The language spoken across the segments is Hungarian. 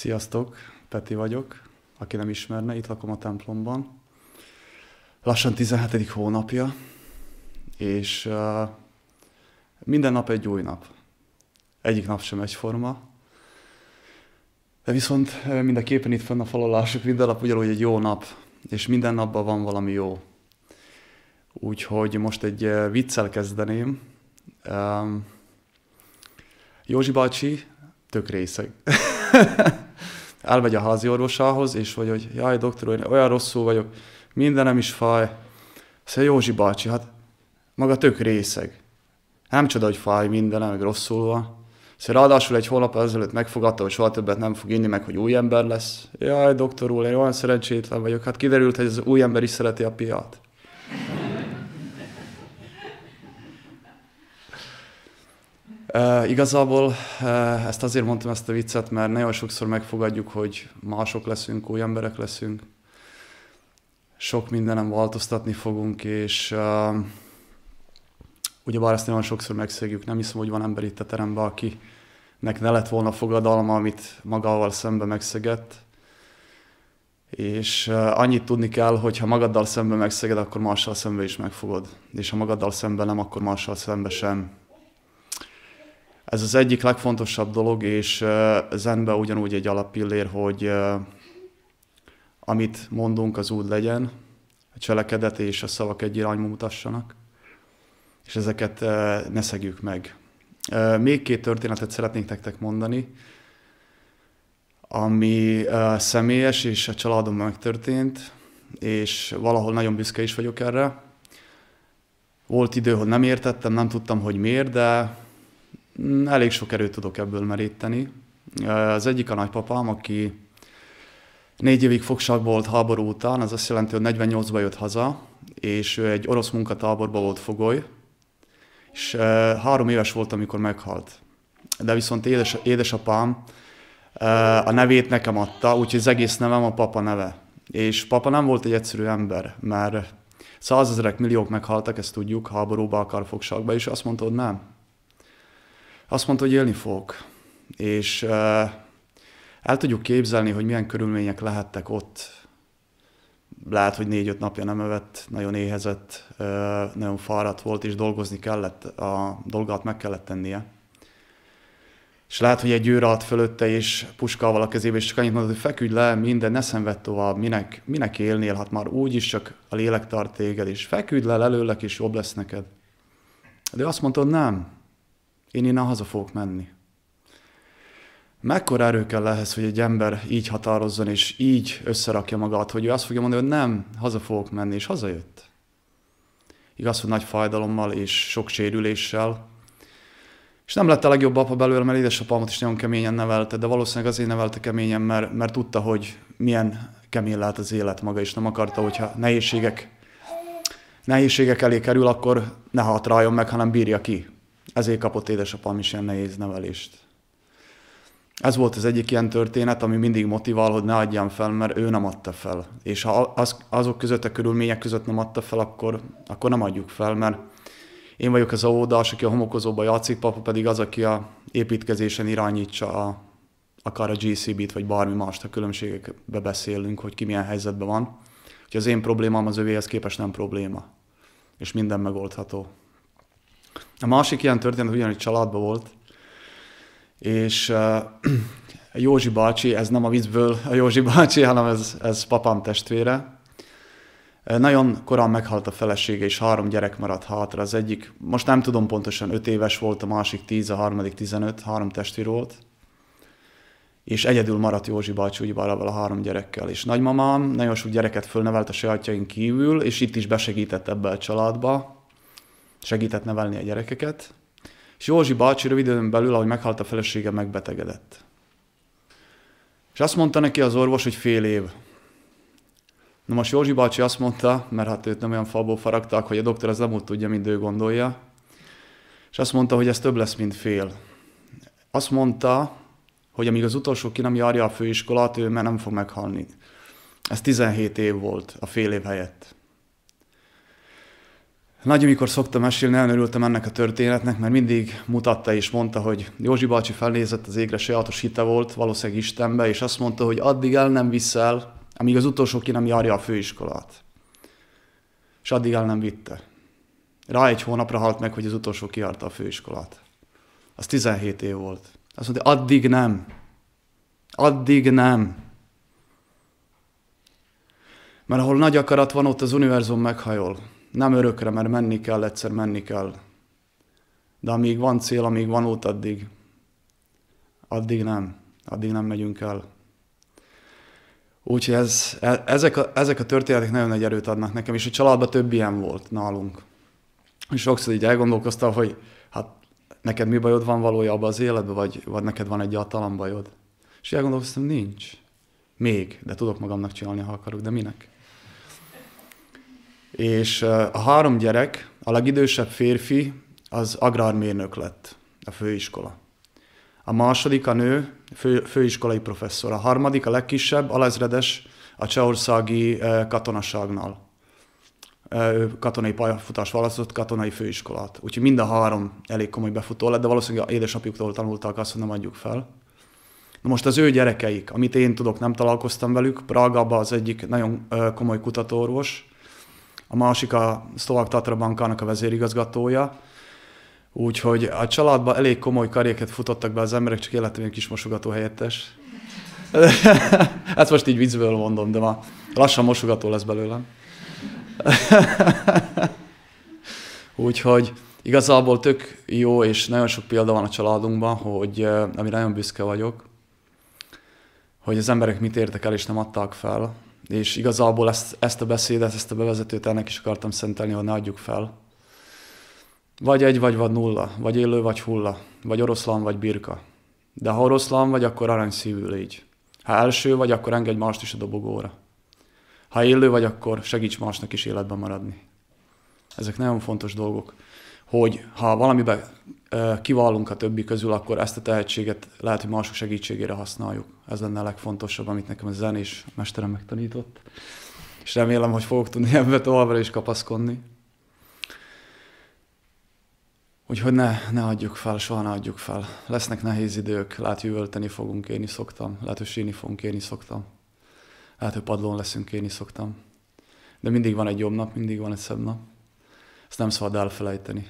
Sziasztok, Peti vagyok, aki nem ismerne, itt lakom a templomban. Lassan 17. hónapja, és uh, minden nap egy új nap. Egyik nap sem egyforma, de viszont mindenképpen itt fenn a falon lássuk minden nap ugyanúgy egy jó nap, és minden napban van valami jó. Úgyhogy most egy viccel kezdeném. Um, Józsi bácsi, tök részeg. elmegy a házi orvosához, és hogy, hogy jaj, doktor, olyan rosszul vagyok, mindenem is fáj. Szóval Józsi bácsi, hát maga tök részeg. Nem csoda, hogy fáj mindenem, meg rosszul van. Szóval ráadásul egy hónap ezelőtt megfogadta, hogy soha többet nem fog inni, meg hogy új ember lesz. Jaj, doktor úr, én olyan szerencsétlen vagyok. Hát kiderült, hogy az új ember is szereti a piát. Uh, igazából uh, ezt azért mondtam ezt a viccet, mert nagyon sokszor megfogadjuk, hogy mások leszünk, új emberek leszünk, sok mindenem változtatni fogunk, és uh, ugyebár ezt nagyon sokszor megszegjük, nem hiszem, hogy van ember itt a teremben, akinek ne lett volna fogadalma, amit magával szembe megszegett, és uh, annyit tudni kell, hogy ha magaddal szembe megszeged, akkor mással szembe is megfogod, és ha magaddal szembe nem, akkor mással szembe sem ez az egyik legfontosabb dolog, és zenben ugyanúgy egy alappillér, hogy amit mondunk, az úgy legyen, a cselekedet és a szavak egy irányba mutassanak, és ezeket ne szegjük meg. Még két történetet szeretnék nektek mondani, ami személyes és a családomban megtörtént, és valahol nagyon büszke is vagyok erre. Volt idő, hogy nem értettem, nem tudtam, hogy miért, de Mm, elég sok erőt tudok ebből meríteni. Az egyik a nagypapám, aki négy évig fogságból volt háború után, az azt jelenti, hogy 48-ba jött haza, és ő egy orosz munkatáborba volt fogoly, és három éves volt, amikor meghalt. De viszont édes, édesapám a nevét nekem adta, úgyhogy az egész nevem a papa neve. És papa nem volt egy egyszerű ember, mert százezerek, milliók meghaltak, ezt tudjuk, háborúba, akar fogságba, és azt mondta, hogy nem, azt mondta, hogy élni fogok. És el tudjuk képzelni, hogy milyen körülmények lehettek ott. Lehet, hogy négy-öt napja nem evett, nagyon éhezett, nagyon fáradt volt, és dolgozni kellett, a dolgát meg kellett tennie. És lehet, hogy egy őr állt fölötte, és puskával a kezébe, és csak annyit mondott, hogy feküdj le, minden, ne szenved tovább, minek, minek élnél, hát már úgy is csak a lélek tart téged, és feküdj le, lelőlek, és jobb lesz neked. De azt mondta, hogy nem, én innen haza fogok menni. Mekkora erő kell ehhez, hogy egy ember így határozzon, és így összerakja magát, hogy ő azt fogja mondani, hogy nem, haza fogok menni, és hazajött. Igaz, hogy nagy fájdalommal és sok sérüléssel. És nem lett a legjobb apa belőle, mert édesapámat is nagyon keményen nevelte, de valószínűleg azért nevelte keményen, mert, mert tudta, hogy milyen kemény lehet az élet maga, és nem akarta, hogyha nehézségek, nehézségek elé kerül, akkor ne hatráljon meg, hanem bírja ki. Ezért kapott édesapám is ilyen nehéz nevelést. Ez volt az egyik ilyen történet, ami mindig motivál, hogy ne adjam fel, mert ő nem adta fel. És ha az, azok között a körülmények között nem adta fel, akkor, akkor nem adjuk fel, mert én vagyok az óvodás, aki a homokozóba játszik, papa pedig az, aki a építkezésen irányítsa a, akár a GCB-t, vagy bármi mást, a különbségekbe beszélünk, hogy ki milyen helyzetben van. Úgyhogy az én problémám az övéhez képest nem probléma, és minden megoldható. A másik ilyen történet ugyanúgy családban volt, és uh, Józsi bácsi, ez nem a viccből a Józsi bácsi, hanem ez, ez papám testvére, nagyon korán meghalt a felesége, és három gyerek maradt hátra. Az egyik, most nem tudom pontosan, öt éves volt, a másik tíz, a harmadik tizenöt, három testvér volt. És egyedül maradt Józsi bácsi úgy a három gyerekkel. És nagymamám nagyon sok gyereket fölnevelt a sajátjaink kívül, és itt is besegített ebbe a családba segített nevelni a gyerekeket, és Józsi bácsi rövid időn belül, ahogy meghalt a felesége, megbetegedett. És azt mondta neki az orvos, hogy fél év. Na most Józsi bácsi azt mondta, mert hát őt nem olyan falból faragták, hogy a doktor az nem úgy tudja, mint ő gondolja, és azt mondta, hogy ez több lesz, mint fél. Azt mondta, hogy amíg az utolsó ki nem járja a főiskolát, ő már nem fog meghalni. Ez 17 év volt a fél év helyett. Nagy, amikor szoktam mesélni, nagyon örültem ennek a történetnek, mert mindig mutatta és mondta, hogy Józsi bácsi felnézett az égre, sajátos hite volt, valószínűleg Istenbe, és azt mondta, hogy addig el nem viszel, amíg az utolsó ki nem járja a főiskolát. És addig el nem vitte. Rá egy hónapra halt meg, hogy az utolsó kiárta a főiskolát. Az 17 év volt. Azt mondta, addig nem. Addig nem. Mert ahol nagy akarat van, ott az univerzum meghajol. Nem örökre, mert menni kell, egyszer menni kell. De amíg van cél, amíg van út, addig, addig nem, addig nem megyünk el. Úgyhogy ez, e, ezek, a, ezek a történetek nagyon nagy erőt adnak nekem, és a családban több ilyen volt nálunk. És sokszor így elgondolkoztam, hogy hát neked mi bajod van valójában az életben, vagy, vagy neked van egy bajod? És elgondolkoztam, nincs. Még, de tudok magamnak csinálni, ha akarok, de minek? És a három gyerek, a legidősebb férfi az agrármérnök lett a főiskola. A második a nő, fő, főiskolai professzor. A harmadik, a legkisebb, alezredes a csehországi katonaságnál. Ő katonai pályafutás választott katonai főiskolát. Úgyhogy mind a három elég komoly befutó lett, de valószínűleg édesapjuktól tanulták azt, hogy nem adjuk fel. Na most az ő gyerekeik, amit én tudok, nem találkoztam velük. Prágában az egyik nagyon komoly kutatóorvos, a másik a Szlovak Tatra Bankának a vezérigazgatója, úgyhogy a családban elég komoly karéket futottak be az emberek, csak életem egy kis mosogató helyettes. Ezt hát most így viccből mondom, de ma lassan mosogató lesz belőlem. Úgyhogy igazából tök jó, és nagyon sok példa van a családunkban, hogy eh, ami nagyon büszke vagyok, hogy az emberek mit értek el, és nem adták fel, és igazából ezt, ezt a beszédet, ezt a bevezetőt ennek is akartam szentelni, hogy ne adjuk fel. Vagy egy, vagy vagy nulla, vagy élő, vagy hulla, vagy oroszlán, vagy birka. De ha oroszlán vagy, akkor szívű légy. Ha első vagy, akkor engedj mást is a dobogóra. Ha élő vagy, akkor segíts másnak is életben maradni. Ezek nagyon fontos dolgok hogy ha valamiben kivallunk a többi közül, akkor ezt a tehetséget lehet, hogy mások segítségére használjuk. Ez lenne a legfontosabb, amit nekem a zenés mesterem megtanított. És remélem, hogy fogok tudni ebbe továbbra is kapaszkodni. Úgyhogy ne, ne adjuk fel, soha ne adjuk fel. Lesznek nehéz idők, lehet jövölteni fogunk, én is szoktam. Lehet, hogy síni fogunk, én is szoktam. Lehet, hogy padlón leszünk, én is szoktam. De mindig van egy jobb nap, mindig van egy szebb nap. Ezt nem szabad elfelejteni.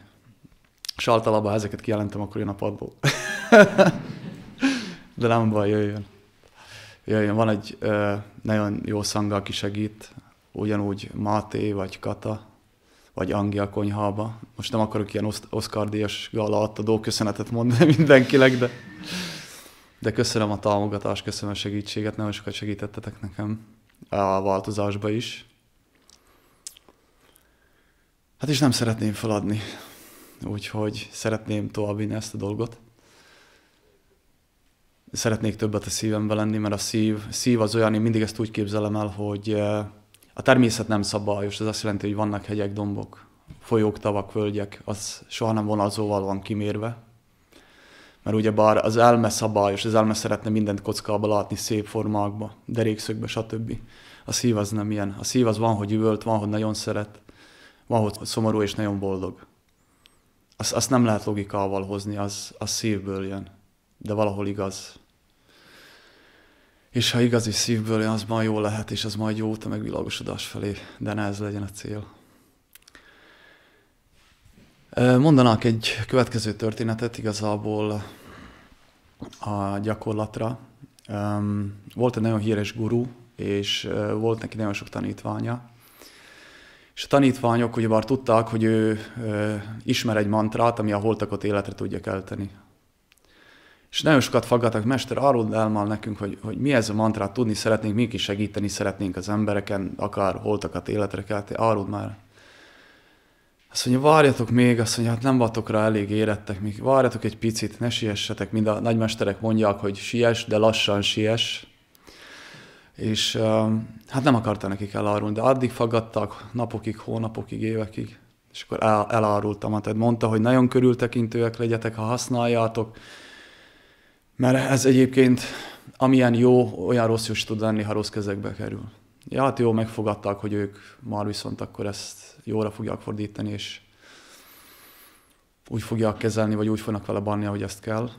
És általában ezeket kijelentem akkor jön a padból. De nem baj, jöjjön. Jöjjön, van egy ö, nagyon jó szanga, aki segít, ugyanúgy Máté vagy Kata, vagy a konyhába. Most nem akarok ilyen Oscar-díjas gala adó köszönetet mondani mindenkinek, de, de köszönöm a támogatást, köszönöm a segítséget, nagyon sokat segítettetek nekem a változásba is. Hát és nem szeretném feladni úgyhogy szeretném továbbvinni ezt a dolgot. Szeretnék többet a szívemben lenni, mert a szív, szív az olyan, én mindig ezt úgy képzelem el, hogy eh, a természet nem szabályos, ez azt jelenti, hogy vannak hegyek, dombok, folyók, tavak, völgyek, az soha nem vonalzóval van kimérve, mert ugye bár az elme szabályos, az elme szeretne mindent kockába látni, szép formákba, derékszögbe, stb. A szív az nem ilyen. A szív az van, hogy üvölt, van, hogy nagyon szeret, van, hogy szomorú és nagyon boldog azt, azt nem lehet logikával hozni, az, az szívből jön, de valahol igaz. És ha igazi szívből jön, az majd jó lehet, és az majd jó út a megvilágosodás felé, de ne ez legyen a cél. Mondanák egy következő történetet igazából a gyakorlatra. Volt egy nagyon híres gurú, és volt neki nagyon sok tanítványa, és a tanítványok ugye már tudták, hogy ő ö, ismer egy mantrát, ami a holtakot életre tudja kelteni. És nagyon sokat faggattak, mester, arról el már nekünk, hogy, hogy mi ez a mantrát tudni szeretnénk, mi is segíteni szeretnénk az embereken, akár holtakat életre kelteni, arról már. Azt mondja, várjatok még, azt mondja, hát nem vatok rá elég érettek, még várjatok egy picit, ne siessetek, mind a nagymesterek mondják, hogy siess, de lassan siess és hát nem akarta nekik elárulni, de addig fagadtak napokig, hónapokig, évekig, és akkor el, elárultam. Hát, tehát mondta, hogy nagyon körültekintőek legyetek, ha használjátok, mert ez egyébként amilyen jó, olyan rossz is tud lenni, ha rossz kezekbe kerül. Ja, hát jó, megfogadták, hogy ők már viszont akkor ezt jóra fogják fordítani, és úgy fogják kezelni, vagy úgy fognak vele bánni, ahogy ezt kell.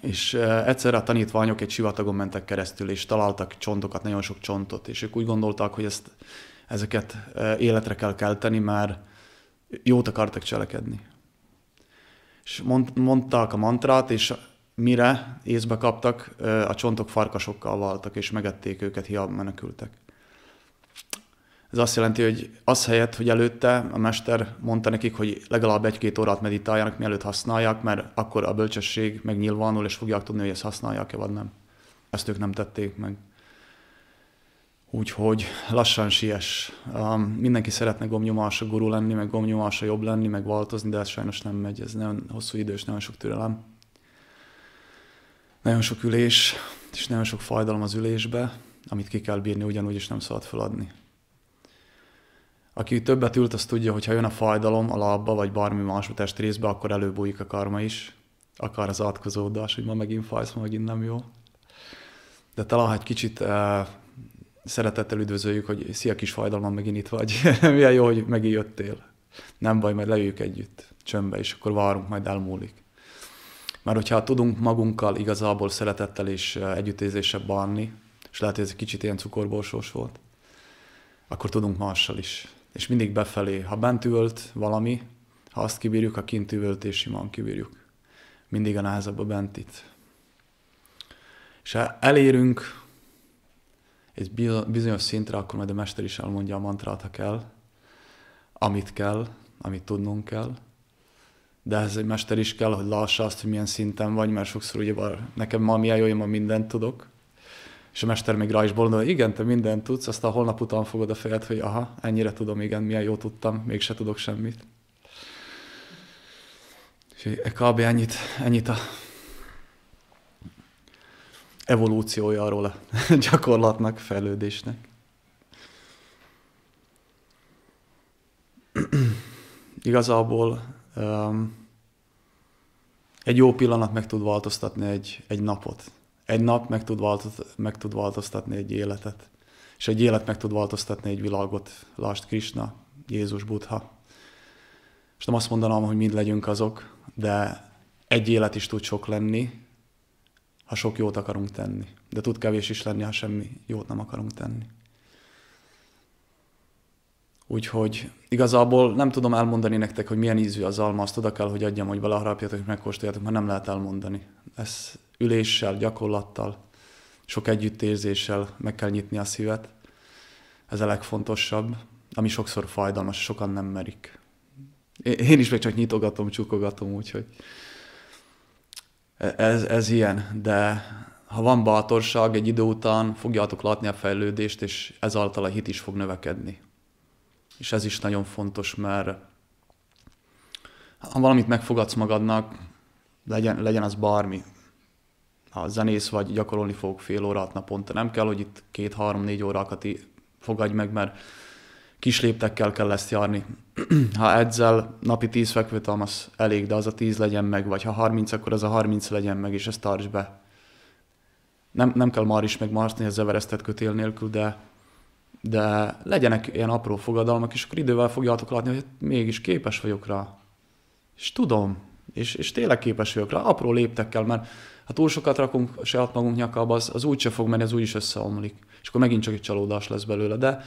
És egyszerre a tanítványok egy sivatagon mentek keresztül, és találtak csontokat, nagyon sok csontot, és ők úgy gondolták, hogy ezt, ezeket életre kell kelteni, mert jót akartak cselekedni. És mond, mondták a mantrát, és mire észbe kaptak, a csontok farkasokkal váltak, és megették őket, hiába menekültek. Ez azt jelenti, hogy az helyett, hogy előtte a mester mondta nekik, hogy legalább egy-két órát meditáljanak, mielőtt használják, mert akkor a bölcsesség megnyilvánul, és fogják tudni, hogy ezt használják-e vagy nem. Ezt ők nem tették meg. Úgyhogy lassan siess. Um, mindenki szeretne gomnyomása gurú lenni, meg gomnyomása jobb lenni, meg változni, de ez sajnos nem megy. Ez nagyon hosszú idő, és nagyon sok türelem. Nagyon sok ülés, és nagyon sok fájdalom az ülésbe, amit ki kell bírni, ugyanúgy is nem szabad feladni. Aki többet ült, az tudja, hogy ha jön a fájdalom a labba, vagy bármi más test részbe, akkor előbújik a karma is. Akár az átkozódás, hogy ma megint fajsz, ma megint nem jó. De talán egy kicsit uh, szeretettel üdvözöljük, hogy szia kis fajdalom, megint itt vagy. Milyen jó, hogy megint jöttél. Nem baj, majd leüljük együtt csömbbe, és akkor várunk, majd elmúlik. Mert hogyha tudunk magunkkal igazából szeretettel és eh, együttézéssel bánni, és lehet, hogy ez egy kicsit ilyen cukorborsós volt, akkor tudunk mással is és mindig befelé. Ha bent ült valami, ha azt kibírjuk, a kint ült, és simán kibírjuk. Mindig a názaba bent itt. És ha elérünk egy bizonyos szintre, akkor majd a mester is elmondja a mantrát, ha kell, amit kell, amit tudnunk kell. De ez egy mester is kell, hogy lássa azt, hogy milyen szinten vagy, mert sokszor ugye bár, nekem ma mi jó, én ma mindent tudok, és a mester még rá is bolondol, hogy igen, te mindent tudsz, aztán holnap után fogod a fejed, hogy aha, ennyire tudom, igen, milyen jó tudtam, mégse tudok semmit. És e kb. ennyit, ennyit a evolúciója arról a gyakorlatnak, fejlődésnek. Igazából um, egy jó pillanat meg tud változtatni egy, egy napot, egy nap meg tud, meg tud változtatni egy életet. És egy élet meg tud változtatni egy világot. Lásd Krishna, Jézus, Buddha. És nem azt mondanám, hogy mind legyünk azok, de egy élet is tud sok lenni, ha sok jót akarunk tenni. De tud kevés is lenni, ha semmi jót nem akarunk tenni. Úgyhogy igazából nem tudom elmondani nektek, hogy milyen ízű az alma, azt oda kell, hogy adjam, hogy beleharapjatok, megkóstoljátok, mert nem lehet elmondani. Ez, üléssel, gyakorlattal, sok együttérzéssel meg kell nyitni a szívet. Ez a legfontosabb, ami sokszor fájdalmas, sokan nem merik. Én is még csak nyitogatom, csukogatom, úgyhogy ez, ez ilyen, de ha van bátorság, egy idő után fogjátok látni a fejlődést, és ezáltal a hit is fog növekedni. És ez is nagyon fontos, mert ha valamit megfogadsz magadnak, legyen, legyen az bármi, ha zenész vagy, gyakorolni fogok fél órát naponta. Nem kell, hogy itt két-három-négy órákat fogadj meg, mert kis léptekkel kell ezt járni. ha edzel napi tíz 10 az elég, de az a tíz legyen meg, vagy ha harminc akkor az a harminc legyen meg, és ezt tartsd be. Nem, nem kell már is megmarszni az Everestet kötél nélkül, de, de legyenek ilyen apró fogadalmak, és akkor idővel fogjátok látni, hogy hát mégis képes vagyok rá. És tudom, és, és tényleg képes vagyok rá, apró léptekkel, mert ha túl sokat rakunk saját magunk nyakába, az, az úgyse fog menni, az úgyis összeomlik. És akkor megint csak egy csalódás lesz belőle. De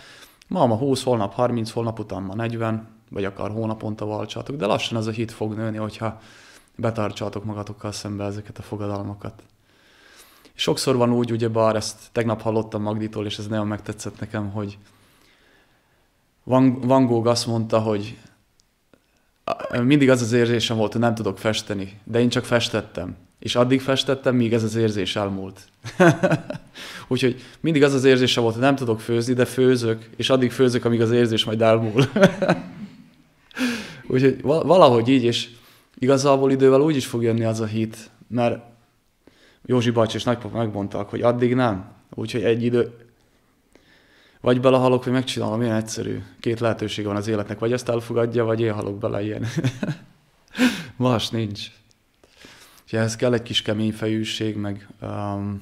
ma ma 20, holnap 30, holnap után ma 40, vagy akár hónaponta valcsátok, de lassan ez a hit fog nőni, hogyha betartsátok magatokkal szembe ezeket a fogadalmakat. Sokszor van úgy, ugye bár ezt tegnap hallottam Magditól, és ez nagyon megtetszett nekem, hogy Van, Van Gogh azt mondta, hogy mindig az az érzésem volt, hogy nem tudok festeni, de én csak festettem és addig festettem, míg ez az érzés elmúlt. Úgyhogy mindig az az érzése volt, hogy nem tudok főzni, de főzök, és addig főzök, amíg az érzés majd elmúl. Úgyhogy valahogy így, és igazából idővel úgy is fog jönni az a hit, mert Józsi bácsi és nagypap megmondtak, hogy addig nem. Úgyhogy egy idő, vagy belehalok, vagy megcsinálom, ilyen egyszerű. Két lehetőség van az életnek, vagy ezt elfogadja, vagy én halok bele ilyen. Más nincs. Úgyhogy ehhez kell egy kis kemény fejűség, meg um,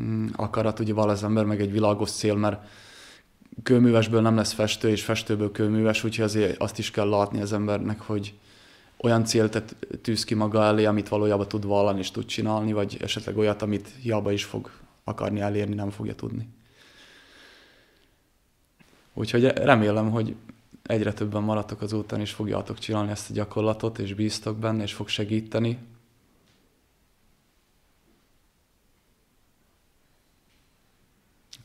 mm, akarat, ugye van az ember, meg egy világos cél, mert kőművesből nem lesz festő, és festőből kőműves, úgyhogy azért azt is kell látni az embernek, hogy olyan célt tűz ki maga elé, amit valójában tud vallani és tud csinálni, vagy esetleg olyat, amit hiába is fog akarni elérni, nem fogja tudni. Úgyhogy remélem, hogy egyre többen maradtok az úton, és fogjátok csinálni ezt a gyakorlatot, és bíztok benne, és fog segíteni,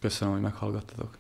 Köszönöm, hogy meghallgattatok.